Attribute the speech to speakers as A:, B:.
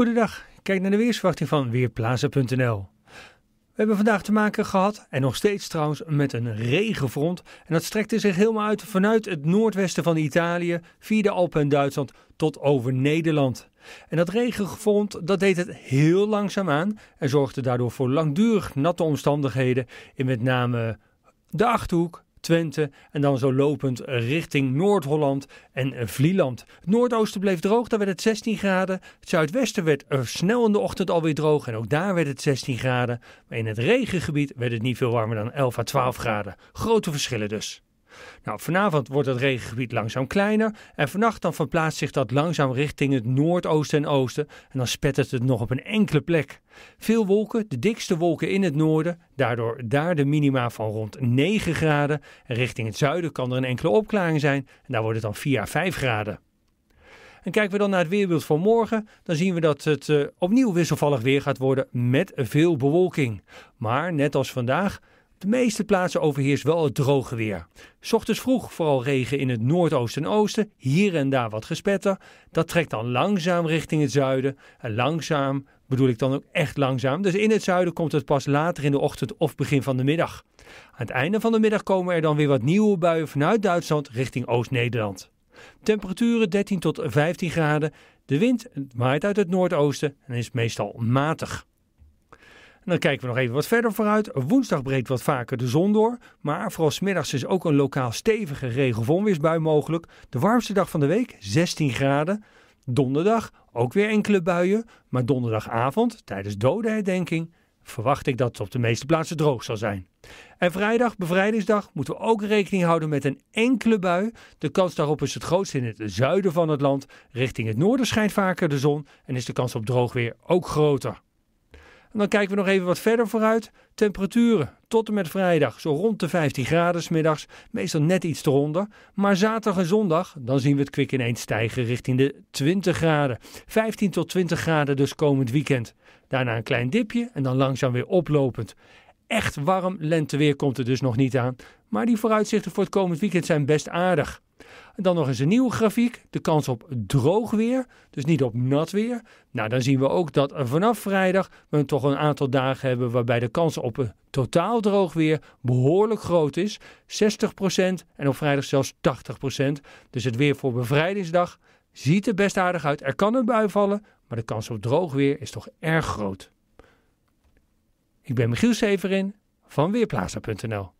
A: Goedendag, kijk naar de weersverwachting van Weerplaza.nl. We hebben vandaag te maken gehad, en nog steeds trouwens, met een regenfront. En dat strekte zich helemaal uit vanuit het noordwesten van Italië, via de Alpen en Duitsland, tot over Nederland. En dat regenfront, dat deed het heel langzaam aan en zorgde daardoor voor langdurig natte omstandigheden in met name de Achterhoek, Twente en dan zo lopend richting Noord-Holland en eh, Vlieland. Het noordoosten bleef droog, daar werd het 16 graden. Het zuidwesten werd eh, snel in de ochtend alweer droog en ook daar werd het 16 graden. Maar in het regengebied werd het niet veel warmer dan 11 à 12 graden. Grote verschillen dus. Nou, vanavond wordt het regengebied langzaam kleiner en vannacht dan verplaatst zich dat langzaam richting het noordoosten en oosten en dan spettert het nog op een enkele plek. Veel wolken, de dikste wolken in het noorden, daardoor daar de minima van rond 9 graden en richting het zuiden kan er een enkele opklaring zijn en daar wordt het dan 4 à 5 graden. En kijken we dan naar het weerbeeld van morgen, dan zien we dat het eh, opnieuw wisselvallig weer gaat worden met veel bewolking. Maar net als vandaag de meeste plaatsen overheerst wel het droge weer. Ochtends vroeg vooral regen in het noordoosten en oosten, hier en daar wat gespetter. Dat trekt dan langzaam richting het zuiden. En langzaam bedoel ik dan ook echt langzaam. Dus in het zuiden komt het pas later in de ochtend of begin van de middag. Aan het einde van de middag komen er dan weer wat nieuwe buien vanuit Duitsland richting Oost-Nederland. Temperaturen 13 tot 15 graden. De wind waait uit het noordoosten en is meestal matig. Dan kijken we nog even wat verder vooruit. Woensdag breekt wat vaker de zon door. Maar vooral smiddags is ook een lokaal stevige regen- mogelijk. De warmste dag van de week, 16 graden. Donderdag ook weer enkele buien. Maar donderdagavond, tijdens dodenherdenking, verwacht ik dat het op de meeste plaatsen droog zal zijn. En vrijdag, bevrijdingsdag, moeten we ook rekening houden met een enkele bui. De kans daarop is het grootst in het zuiden van het land. Richting het noorden schijnt vaker de zon en is de kans op droog weer ook groter. En dan kijken we nog even wat verder vooruit. Temperaturen tot en met vrijdag zo rond de 15 graden middags, meestal net iets eronder. Maar zaterdag en zondag, dan zien we het kwik ineens stijgen richting de 20 graden. 15 tot 20 graden dus komend weekend. Daarna een klein dipje en dan langzaam weer oplopend. Echt warm lenteweer komt er dus nog niet aan. Maar die vooruitzichten voor het komend weekend zijn best aardig. dan nog eens een nieuwe grafiek. De kans op droog weer, dus niet op nat weer. Nou, dan zien we ook dat vanaf vrijdag we toch een aantal dagen hebben waarbij de kans op een totaal droog weer behoorlijk groot is. 60% en op vrijdag zelfs 80%. Dus het weer voor bevrijdingsdag ziet er best aardig uit. Er kan een bui vallen, maar de kans op droog weer is toch erg groot. Ik ben Michiel Severin van Weerplaza.nl